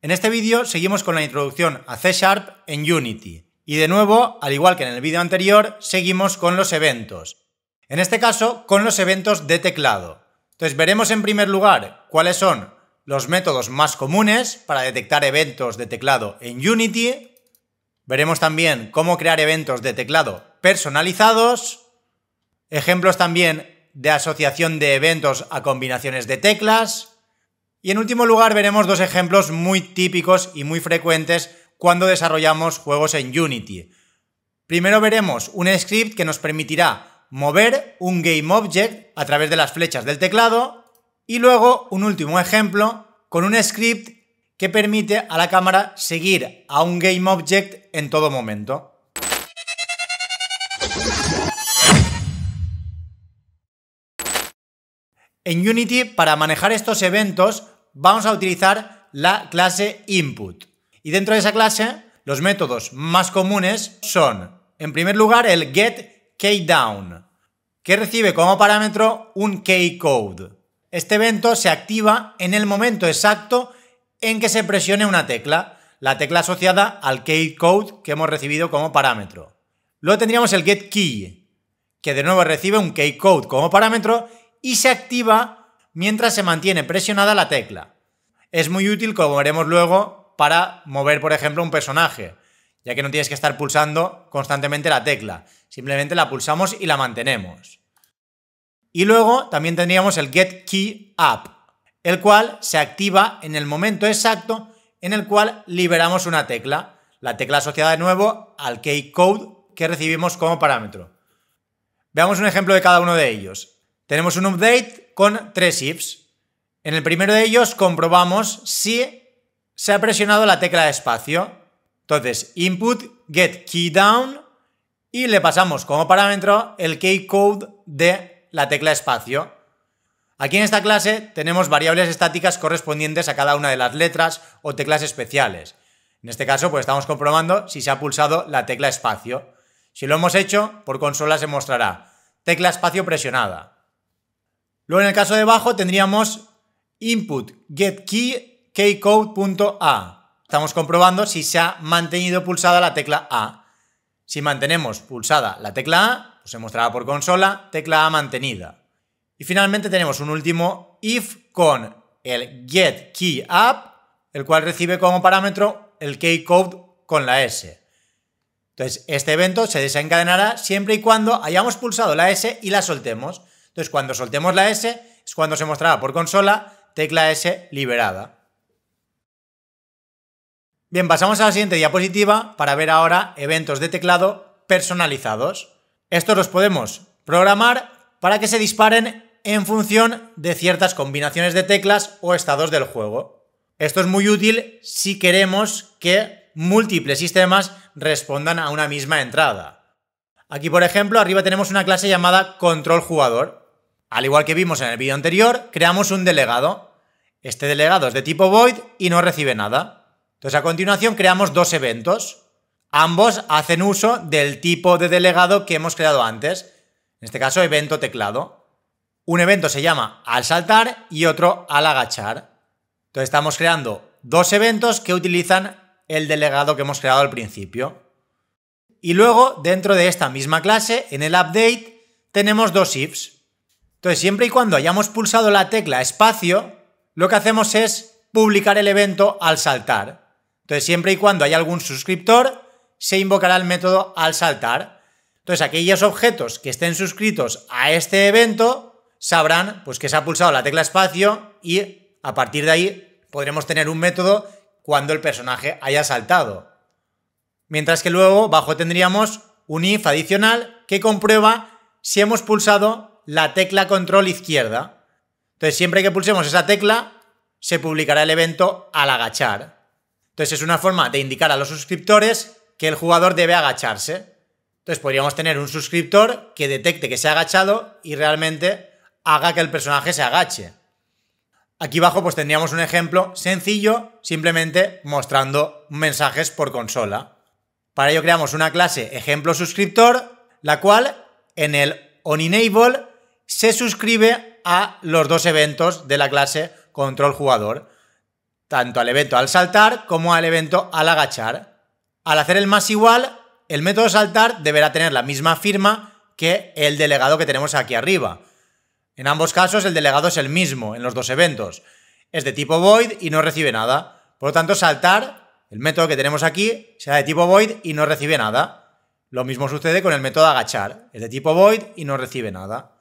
En este vídeo seguimos con la introducción a C Sharp en Unity. Y de nuevo, al igual que en el vídeo anterior, seguimos con los eventos. En este caso, con los eventos de teclado. Entonces veremos en primer lugar cuáles son los métodos más comunes para detectar eventos de teclado en Unity. Veremos también cómo crear eventos de teclado personalizados. Ejemplos también de asociación de eventos a combinaciones de teclas y en último lugar veremos dos ejemplos muy típicos y muy frecuentes cuando desarrollamos juegos en Unity. Primero veremos un script que nos permitirá mover un GameObject a través de las flechas del teclado y luego un último ejemplo con un script que permite a la cámara seguir a un GameObject en todo momento. En Unity, para manejar estos eventos, vamos a utilizar la clase input. Y dentro de esa clase, los métodos más comunes son, en primer lugar, el GetKeyDown, que recibe como parámetro un keycode. Este evento se activa en el momento exacto en que se presione una tecla, la tecla asociada al keycode que hemos recibido como parámetro. Luego tendríamos el GetKey, que de nuevo recibe un keycode como parámetro y se activa mientras se mantiene presionada la tecla. Es muy útil, como veremos luego, para mover, por ejemplo, un personaje, ya que no tienes que estar pulsando constantemente la tecla, simplemente la pulsamos y la mantenemos. Y luego también tendríamos el Get Key Up, el cual se activa en el momento exacto en el cual liberamos una tecla, la tecla asociada de nuevo al key code que recibimos como parámetro. Veamos un ejemplo de cada uno de ellos. Tenemos un update con tres ifs. En el primero de ellos comprobamos si se ha presionado la tecla de espacio. Entonces, input get key down y le pasamos como parámetro el key code de la tecla espacio. Aquí en esta clase tenemos variables estáticas correspondientes a cada una de las letras o teclas especiales. En este caso, pues estamos comprobando si se ha pulsado la tecla espacio. Si lo hemos hecho, por consola se mostrará tecla espacio presionada. Luego en el caso de abajo tendríamos input get key Estamos comprobando si se ha mantenido pulsada la tecla A. Si mantenemos pulsada la tecla A, pues se mostrará por consola tecla A mantenida. Y finalmente tenemos un último if con el get key el cual recibe como parámetro el keycode con la S. Entonces, este evento se desencadenará siempre y cuando hayamos pulsado la S y la soltemos. Entonces, cuando soltemos la S, es cuando se mostrará por consola tecla S liberada. Bien, pasamos a la siguiente diapositiva para ver ahora eventos de teclado personalizados. Estos los podemos programar para que se disparen en función de ciertas combinaciones de teclas o estados del juego. Esto es muy útil si queremos que múltiples sistemas respondan a una misma entrada. Aquí, por ejemplo, arriba tenemos una clase llamada control jugador. Al igual que vimos en el vídeo anterior, creamos un delegado. Este delegado es de tipo void y no recibe nada. Entonces a continuación creamos dos eventos. Ambos hacen uso del tipo de delegado que hemos creado antes. En este caso, evento teclado. Un evento se llama al saltar y otro al agachar. Entonces estamos creando dos eventos que utilizan el delegado que hemos creado al principio. Y luego, dentro de esta misma clase, en el update, tenemos dos ifs. Entonces, siempre y cuando hayamos pulsado la tecla espacio, lo que hacemos es publicar el evento al saltar. Entonces, siempre y cuando haya algún suscriptor, se invocará el método al saltar. Entonces, aquellos objetos que estén suscritos a este evento sabrán pues, que se ha pulsado la tecla espacio y a partir de ahí podremos tener un método cuando el personaje haya saltado. Mientras que luego, bajo tendríamos un if adicional que comprueba si hemos pulsado la tecla control izquierda. Entonces, siempre que pulsemos esa tecla, se publicará el evento al agachar. Entonces, es una forma de indicar a los suscriptores que el jugador debe agacharse. Entonces, podríamos tener un suscriptor que detecte que se ha agachado y realmente haga que el personaje se agache. Aquí abajo pues tendríamos un ejemplo sencillo, simplemente mostrando mensajes por consola. Para ello creamos una clase ejemplo suscriptor, la cual en el onEnable se suscribe a los dos eventos de la clase control jugador, tanto al evento al saltar como al evento al agachar. Al hacer el más igual, el método saltar deberá tener la misma firma que el delegado que tenemos aquí arriba. En ambos casos el delegado es el mismo en los dos eventos. Es de tipo void y no recibe nada. Por lo tanto, saltar, el método que tenemos aquí, será de tipo void y no recibe nada. Lo mismo sucede con el método agachar. Es de tipo void y no recibe nada.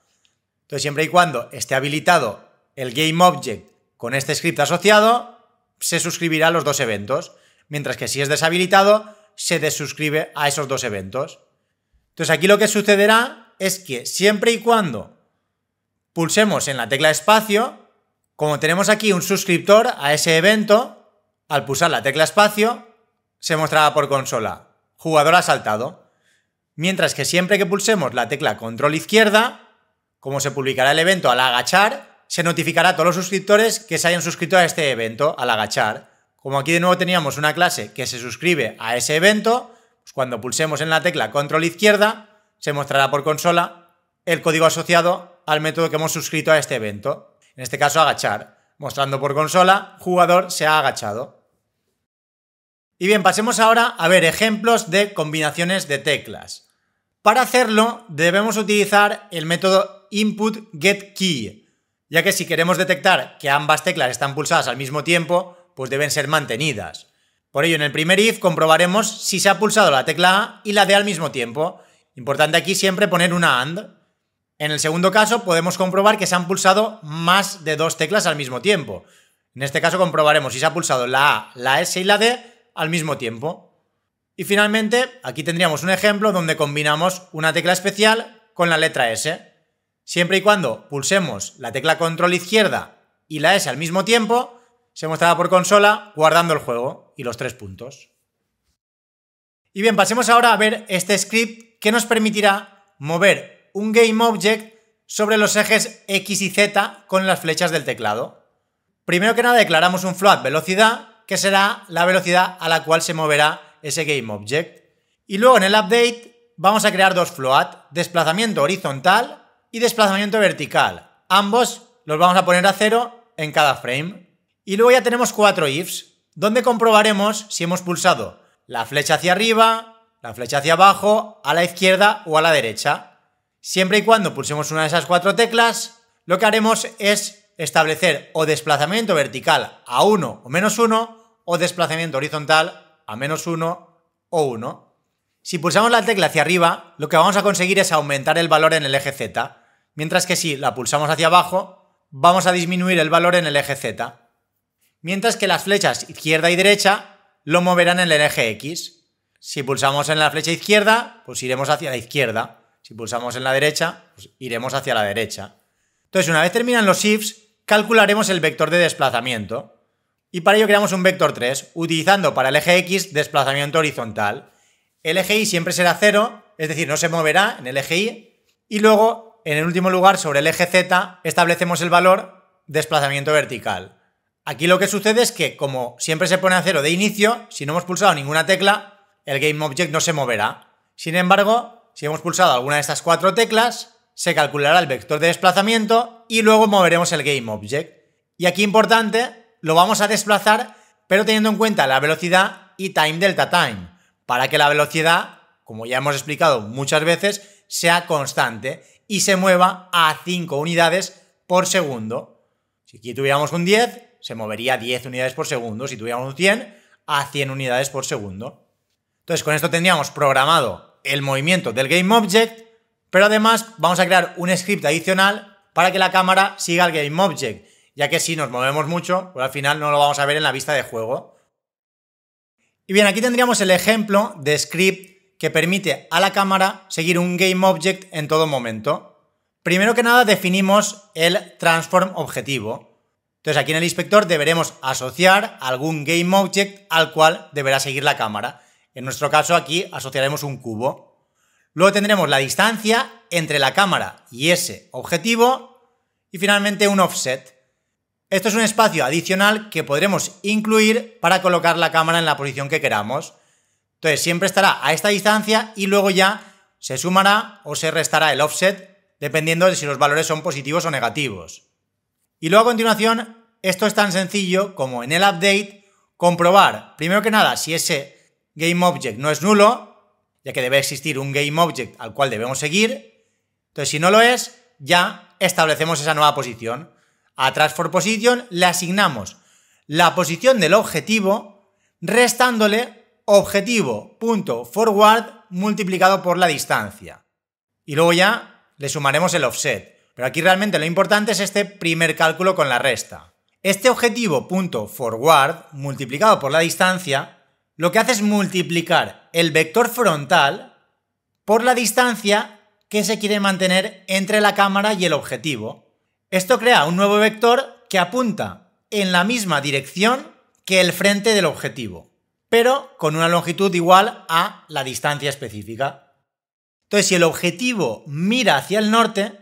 Entonces, siempre y cuando esté habilitado el GameObject con este script asociado, se suscribirá a los dos eventos. Mientras que si es deshabilitado, se desuscribe a esos dos eventos. Entonces, aquí lo que sucederá es que siempre y cuando pulsemos en la tecla espacio, como tenemos aquí un suscriptor a ese evento, al pulsar la tecla espacio, se mostrará por consola. Jugador Asaltado. Mientras que siempre que pulsemos la tecla control izquierda, como se publicará el evento al agachar, se notificará a todos los suscriptores que se hayan suscrito a este evento al agachar. Como aquí de nuevo teníamos una clase que se suscribe a ese evento, pues cuando pulsemos en la tecla control izquierda, se mostrará por consola el código asociado al método que hemos suscrito a este evento. En este caso, agachar. Mostrando por consola, jugador se ha agachado. Y bien, pasemos ahora a ver ejemplos de combinaciones de teclas. Para hacerlo, debemos utilizar el método input get key, ya que si queremos detectar que ambas teclas están pulsadas al mismo tiempo, pues deben ser mantenidas. Por ello, en el primer if comprobaremos si se ha pulsado la tecla A y la D al mismo tiempo. Importante aquí siempre poner una AND. En el segundo caso podemos comprobar que se han pulsado más de dos teclas al mismo tiempo. En este caso comprobaremos si se ha pulsado la A, la S y la D al mismo tiempo. Y finalmente, aquí tendríamos un ejemplo donde combinamos una tecla especial con la letra S. Siempre y cuando pulsemos la tecla control izquierda y la S al mismo tiempo, se mostrará por consola guardando el juego y los tres puntos. Y bien, pasemos ahora a ver este script que nos permitirá mover un GameObject sobre los ejes X y Z con las flechas del teclado. Primero que nada declaramos un float velocidad, que será la velocidad a la cual se moverá ese GameObject. Y luego en el update vamos a crear dos float, desplazamiento horizontal y desplazamiento vertical. Ambos los vamos a poner a cero en cada frame. Y luego ya tenemos cuatro ifs, donde comprobaremos si hemos pulsado la flecha hacia arriba, la flecha hacia abajo, a la izquierda o a la derecha. Siempre y cuando pulsemos una de esas cuatro teclas, lo que haremos es establecer o desplazamiento vertical a 1 o menos 1 o desplazamiento horizontal a menos 1 o 1. Si pulsamos la tecla hacia arriba, lo que vamos a conseguir es aumentar el valor en el eje Z. Mientras que si la pulsamos hacia abajo, vamos a disminuir el valor en el eje Z. Mientras que las flechas izquierda y derecha lo moverán en el eje X. Si pulsamos en la flecha izquierda, pues iremos hacia la izquierda. Si pulsamos en la derecha, pues iremos hacia la derecha. Entonces, una vez terminan los shifts, calcularemos el vector de desplazamiento. Y para ello creamos un vector 3, utilizando para el eje X desplazamiento horizontal. El eje Y siempre será 0, es decir, no se moverá en el eje Y. Y luego en el último lugar, sobre el eje Z, establecemos el valor desplazamiento vertical. Aquí lo que sucede es que, como siempre se pone a cero de inicio, si no hemos pulsado ninguna tecla, el GameObject no se moverá. Sin embargo, si hemos pulsado alguna de estas cuatro teclas, se calculará el vector de desplazamiento y luego moveremos el GameObject. Y aquí importante, lo vamos a desplazar, pero teniendo en cuenta la velocidad y time delta time, para que la velocidad, como ya hemos explicado muchas veces, sea constante y se mueva a 5 unidades por segundo. Si aquí tuviéramos un 10, se movería 10 unidades por segundo. Si tuviéramos un 100, a 100 unidades por segundo. Entonces, con esto tendríamos programado el movimiento del GameObject, pero además vamos a crear un script adicional para que la cámara siga al GameObject, ya que si nos movemos mucho, pues al final no lo vamos a ver en la vista de juego. Y bien, aquí tendríamos el ejemplo de script que permite a la cámara seguir un GameObject en todo momento. Primero que nada definimos el transform objetivo. Entonces aquí en el inspector deberemos asociar algún GameObject al cual deberá seguir la cámara. En nuestro caso aquí asociaremos un cubo. Luego tendremos la distancia entre la cámara y ese objetivo y finalmente un offset. Esto es un espacio adicional que podremos incluir para colocar la cámara en la posición que queramos. Entonces siempre estará a esta distancia y luego ya se sumará o se restará el offset dependiendo de si los valores son positivos o negativos. Y luego a continuación, esto es tan sencillo como en el update comprobar, primero que nada, si ese GameObject no es nulo, ya que debe existir un GameObject al cual debemos seguir. Entonces, si no lo es, ya establecemos esa nueva posición. A TransformPosition le asignamos la posición del objetivo restándole objetivo forward multiplicado por la distancia. Y luego ya le sumaremos el offset. Pero aquí realmente lo importante es este primer cálculo con la resta. Este objetivo multiplicado por la distancia lo que hace es multiplicar el vector frontal por la distancia que se quiere mantener entre la cámara y el objetivo. Esto crea un nuevo vector que apunta en la misma dirección que el frente del objetivo pero con una longitud igual a la distancia específica. Entonces, si el objetivo mira hacia el norte,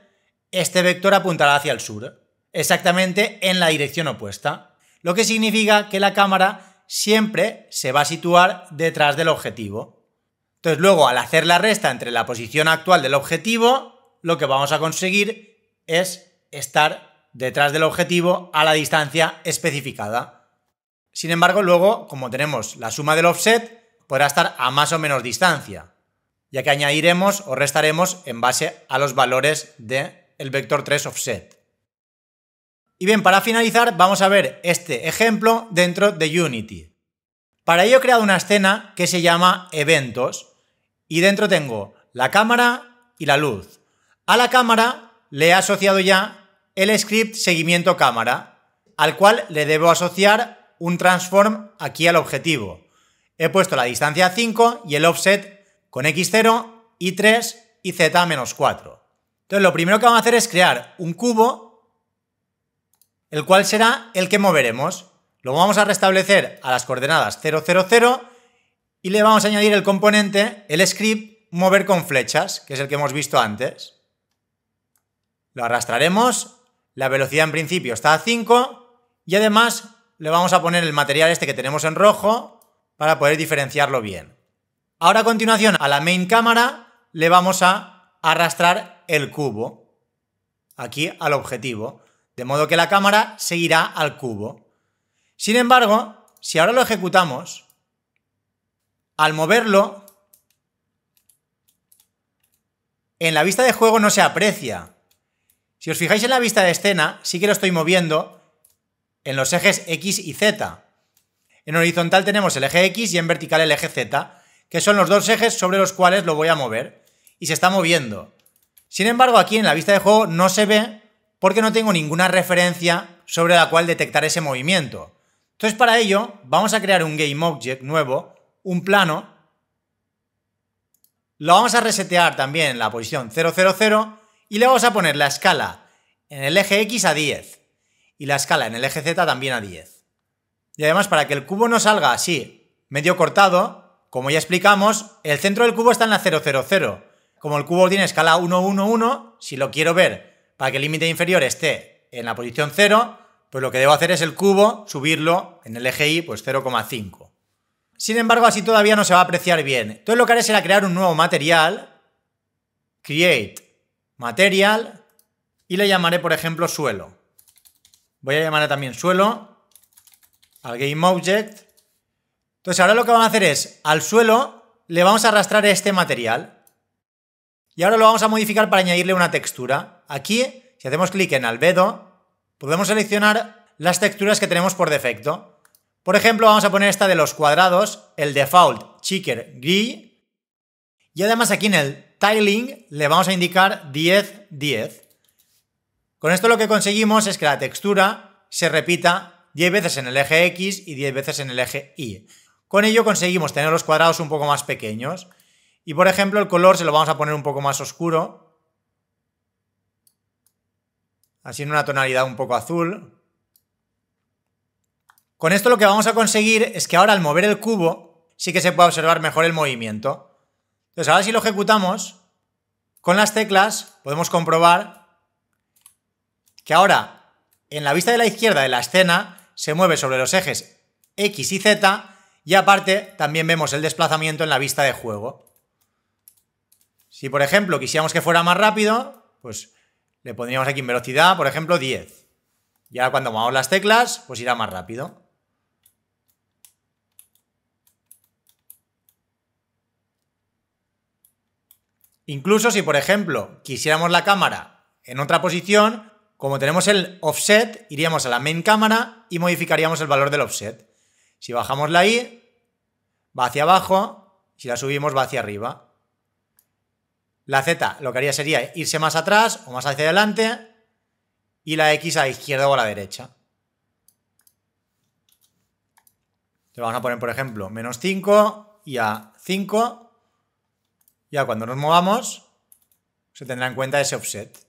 este vector apuntará hacia el sur, exactamente en la dirección opuesta, lo que significa que la cámara siempre se va a situar detrás del objetivo. Entonces, luego, al hacer la resta entre la posición actual del objetivo, lo que vamos a conseguir es estar detrás del objetivo a la distancia especificada. Sin embargo, luego, como tenemos la suma del offset, podrá estar a más o menos distancia, ya que añadiremos o restaremos en base a los valores del el vector 3 offset. Y bien, para finalizar vamos a ver este ejemplo dentro de Unity. Para ello he creado una escena que se llama Eventos y dentro tengo la cámara y la luz. A la cámara le he asociado ya el script seguimiento cámara, al cual le debo asociar un transform aquí al objetivo. He puesto la distancia 5 y el offset con x0, y3 y z menos 4. Entonces lo primero que vamos a hacer es crear un cubo, el cual será el que moveremos. Lo vamos a restablecer a las coordenadas 0, 0, 0 y le vamos a añadir el componente, el script mover con flechas, que es el que hemos visto antes. Lo arrastraremos, la velocidad en principio está a 5 y además le vamos a poner el material este que tenemos en rojo para poder diferenciarlo bien. Ahora a continuación a la main cámara le vamos a arrastrar el cubo, aquí al objetivo, de modo que la cámara se irá al cubo. Sin embargo, si ahora lo ejecutamos, al moverlo, en la vista de juego no se aprecia. Si os fijáis en la vista de escena, sí que lo estoy moviendo, en los ejes X y Z. En horizontal tenemos el eje X y en vertical el eje Z, que son los dos ejes sobre los cuales lo voy a mover, y se está moviendo. Sin embargo, aquí en la vista de juego no se ve porque no tengo ninguna referencia sobre la cual detectar ese movimiento. Entonces para ello vamos a crear un GameObject nuevo, un plano, lo vamos a resetear también en la posición 000 y le vamos a poner la escala en el eje X a 10 y la escala en el eje Z también a 10. Y además, para que el cubo no salga así, medio cortado, como ya explicamos, el centro del cubo está en la 0. Como el cubo tiene escala 111, si lo quiero ver para que el límite inferior esté en la posición 0, pues lo que debo hacer es el cubo, subirlo en el eje Y, pues 0,5. Sin embargo, así todavía no se va a apreciar bien. Entonces lo que haré será crear un nuevo material, create material, y le llamaré, por ejemplo, suelo. Voy a llamarle también suelo, al GameObject. Entonces ahora lo que vamos a hacer es, al suelo le vamos a arrastrar este material. Y ahora lo vamos a modificar para añadirle una textura. Aquí, si hacemos clic en albedo, podemos seleccionar las texturas que tenemos por defecto. Por ejemplo, vamos a poner esta de los cuadrados, el default checker gris. Y además aquí en el tiling le vamos a indicar 10, 10. Con esto lo que conseguimos es que la textura se repita 10 veces en el eje X y 10 veces en el eje Y. Con ello conseguimos tener los cuadrados un poco más pequeños. Y por ejemplo el color se lo vamos a poner un poco más oscuro. Así en una tonalidad un poco azul. Con esto lo que vamos a conseguir es que ahora al mover el cubo sí que se pueda observar mejor el movimiento. Entonces ahora si lo ejecutamos, con las teclas podemos comprobar que ahora en la vista de la izquierda de la escena se mueve sobre los ejes X y Z y aparte también vemos el desplazamiento en la vista de juego. Si por ejemplo quisiéramos que fuera más rápido, pues le pondríamos aquí en velocidad, por ejemplo, 10. Y ahora cuando movamos las teclas, pues irá más rápido. Incluso si, por ejemplo, quisiéramos la cámara en otra posición, como tenemos el offset, iríamos a la main cámara y modificaríamos el valor del offset. Si bajamos la Y, va hacia abajo, si la subimos va hacia arriba. La Z lo que haría sería irse más atrás o más hacia adelante y la X a la izquierda o a la derecha. Le vamos a poner, por ejemplo, menos 5 y a 5. Ya cuando nos movamos, se tendrá en cuenta ese offset.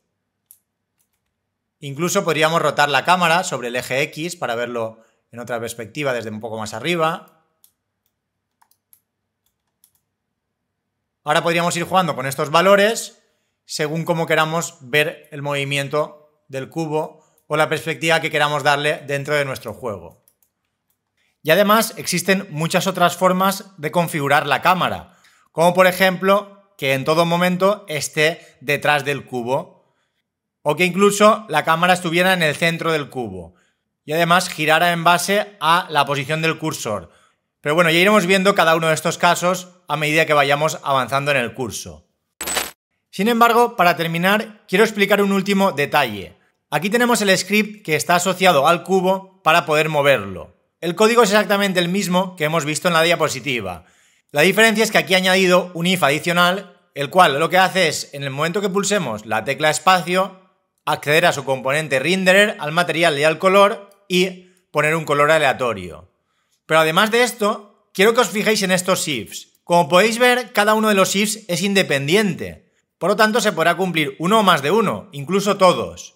Incluso podríamos rotar la cámara sobre el eje X para verlo en otra perspectiva desde un poco más arriba. Ahora podríamos ir jugando con estos valores según como queramos ver el movimiento del cubo o la perspectiva que queramos darle dentro de nuestro juego. Y además existen muchas otras formas de configurar la cámara, como por ejemplo que en todo momento esté detrás del cubo o que incluso la cámara estuviera en el centro del cubo y además girara en base a la posición del cursor. Pero bueno, ya iremos viendo cada uno de estos casos a medida que vayamos avanzando en el curso. Sin embargo, para terminar, quiero explicar un último detalle. Aquí tenemos el script que está asociado al cubo para poder moverlo. El código es exactamente el mismo que hemos visto en la diapositiva. La diferencia es que aquí he añadido un if adicional, el cual lo que hace es, en el momento que pulsemos la tecla espacio, acceder a su componente renderer, al material y al color y poner un color aleatorio. Pero además de esto, quiero que os fijéis en estos shifts. Como podéis ver, cada uno de los shifts es independiente. Por lo tanto, se podrá cumplir uno o más de uno, incluso todos.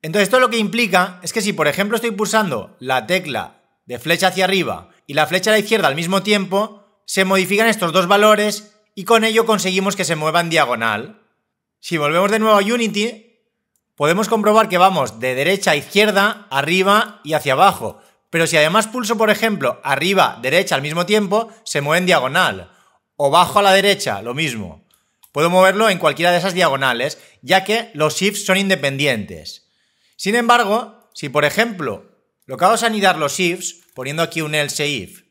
Entonces, esto lo que implica es que si, por ejemplo, estoy pulsando la tecla de flecha hacia arriba y la flecha a la izquierda al mismo tiempo, se modifican estos dos valores y con ello conseguimos que se mueva en diagonal. Si volvemos de nuevo a Unity, podemos comprobar que vamos de derecha a izquierda, arriba y hacia abajo. Pero si además pulso, por ejemplo, arriba, derecha al mismo tiempo, se mueve en diagonal. O bajo a la derecha, lo mismo. Puedo moverlo en cualquiera de esas diagonales, ya que los shifts son independientes. Sin embargo, si por ejemplo lo que hago es anidar los shifts, poniendo aquí un else if,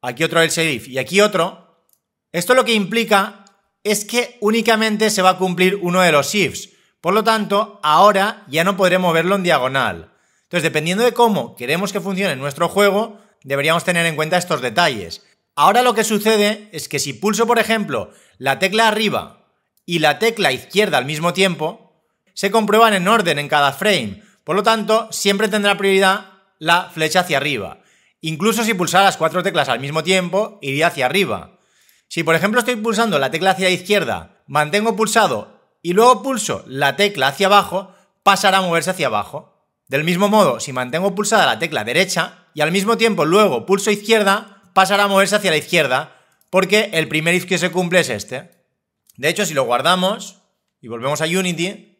aquí otro else if y aquí otro, esto lo que implica es que únicamente se va a cumplir uno de los shifts, por lo tanto, ahora ya no podremos verlo en diagonal. Entonces, dependiendo de cómo queremos que funcione nuestro juego, deberíamos tener en cuenta estos detalles. Ahora lo que sucede es que si pulso, por ejemplo, la tecla arriba y la tecla izquierda al mismo tiempo, se comprueban en orden en cada frame. Por lo tanto, siempre tendrá prioridad la flecha hacia arriba. Incluso si pulsara las cuatro teclas al mismo tiempo, iría hacia arriba. Si por ejemplo estoy pulsando la tecla hacia la izquierda, mantengo pulsado y luego pulso la tecla hacia abajo, pasará a moverse hacia abajo. Del mismo modo, si mantengo pulsada la tecla derecha y al mismo tiempo luego pulso izquierda, pasará a moverse hacia la izquierda, porque el primer if que se cumple es este. De hecho, si lo guardamos y volvemos a Unity,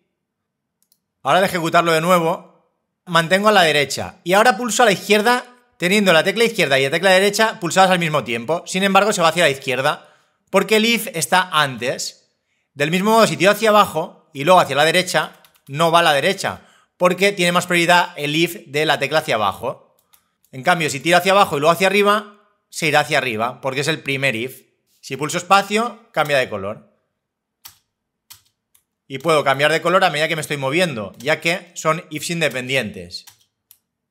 ahora de ejecutarlo de nuevo, mantengo a la derecha y ahora pulso a la izquierda teniendo la tecla izquierda y la tecla derecha pulsadas al mismo tiempo. Sin embargo, se va hacia la izquierda porque el if está antes. Del mismo modo, si tiro hacia abajo y luego hacia la derecha, no va a la derecha, porque tiene más prioridad el if de la tecla hacia abajo. En cambio, si tiro hacia abajo y luego hacia arriba, se irá hacia arriba, porque es el primer if. Si pulso espacio, cambia de color. Y puedo cambiar de color a medida que me estoy moviendo, ya que son ifs independientes.